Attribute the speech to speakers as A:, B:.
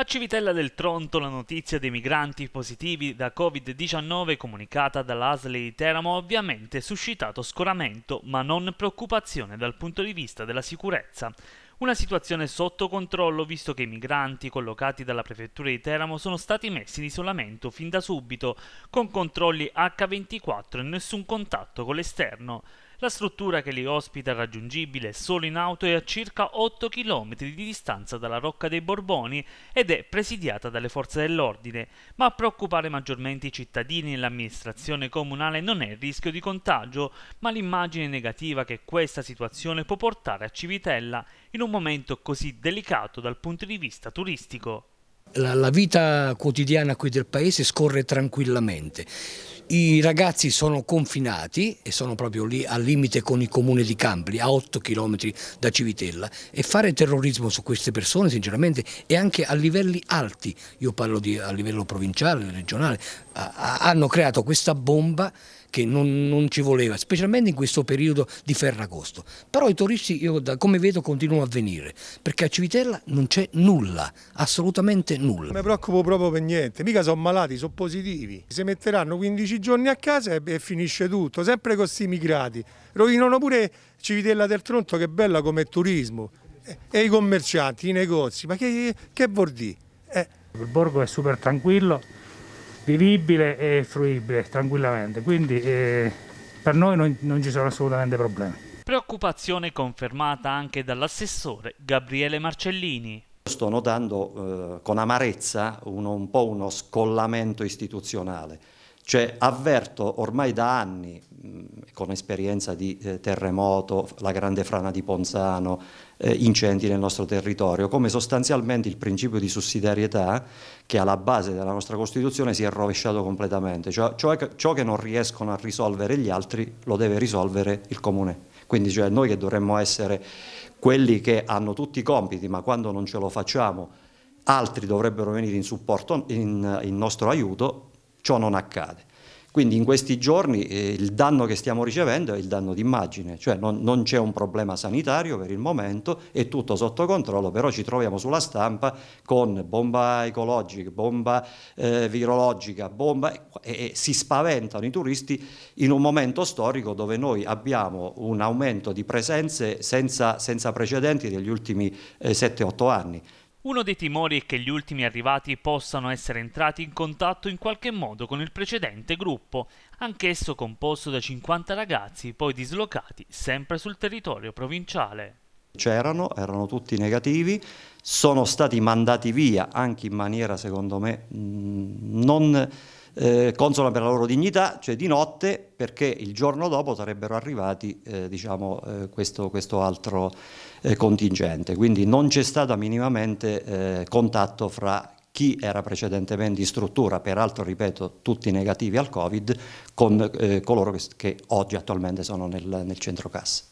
A: A Civitella del Tronto la notizia dei migranti positivi da Covid-19 comunicata dall'ASL di Teramo ha ovviamente suscitato scoramento, ma non preoccupazione dal punto di vista della sicurezza. Una situazione sotto controllo visto che i migranti collocati dalla prefettura di Teramo sono stati messi in isolamento fin da subito, con controlli H24 e nessun contatto con l'esterno. La struttura che li ospita raggiungibile solo in auto è a circa 8 km di distanza dalla Rocca dei Borboni ed è presidiata dalle forze dell'ordine, ma a preoccupare maggiormente i cittadini e l'amministrazione comunale non è il rischio di contagio, ma l'immagine negativa che questa situazione può portare a Civitella in un momento così delicato dal punto di vista turistico
B: la, la vita quotidiana qui del paese scorre tranquillamente. I ragazzi sono confinati e sono proprio lì al limite con il comune di Campli, a 8 km da Civitella e fare terrorismo su queste persone sinceramente e anche a livelli alti, io parlo di, a livello provinciale, regionale, a, a, hanno creato questa bomba che non, non, ci voleva, specialmente in questo periodo di Ferragosto. Però i turisti, io da, come vedo, continuano a venire, perché a Civitella non c'è nulla, assolutamente nulla. Non mi preoccupo proprio per niente, mica sono malati, sono positivi. Si metteranno 15 giorni a casa e, e finisce tutto, sempre con questi immigrati. Rovinano pure Civitella del Tronto, che è bella come turismo. E, e i commercianti, i negozi,
A: ma che, che vuol dire? Eh. Il borgo è super tranquillo, vivibile e fruibile tranquillamente, quindi eh, per noi non, non ci sono assolutamente problemi. Preoccupazione confermata anche dall'assessore Gabriele Marcellini.
C: Sto notando eh, con amarezza uno, un po' uno scollamento istituzionale cioè avverto ormai da anni, mm, con esperienza di eh, terremoto, la grande frana di Ponzano, eh, incendi nel nostro territorio, come sostanzialmente il principio di sussidiarietà che è alla base della nostra Costituzione si è rovesciato completamente, cioè, cioè ciò che non riescono a risolvere gli altri lo deve risolvere il comune. Quindi cioè, noi che dovremmo essere quelli che hanno tutti i compiti, ma quando non ce lo facciamo altri dovrebbero venire in supporto, in, in nostro aiuto, Ciò non accade. Quindi in questi giorni eh, il danno che stiamo ricevendo è il danno d'immagine, cioè non, non c'è un problema sanitario per il momento, è tutto sotto controllo, però ci troviamo sulla stampa con bomba ecologica, bomba eh, virologica, bomba e, e si spaventano i turisti in un momento storico dove noi abbiamo un aumento di presenze senza, senza precedenti degli ultimi eh, 7-8 anni.
A: Uno dei timori è che gli ultimi arrivati possano essere entrati in contatto in qualche modo con il precedente gruppo, anch'esso composto da 50 ragazzi poi dislocati sempre sul territorio provinciale.
C: C'erano, erano tutti negativi, sono stati mandati via anche in maniera secondo me mm, non eh, consola per la loro dignità, cioè di notte, perché il giorno dopo sarebbero arrivati eh, diciamo, eh, questo, questo, altro eh, contingente. Quindi non c'è stato minimamente eh, contatto fra chi era precedentemente in struttura, peraltro ripeto tutti negativi al Covid, con eh, coloro che, che oggi attualmente sono nel, nel centro cassa.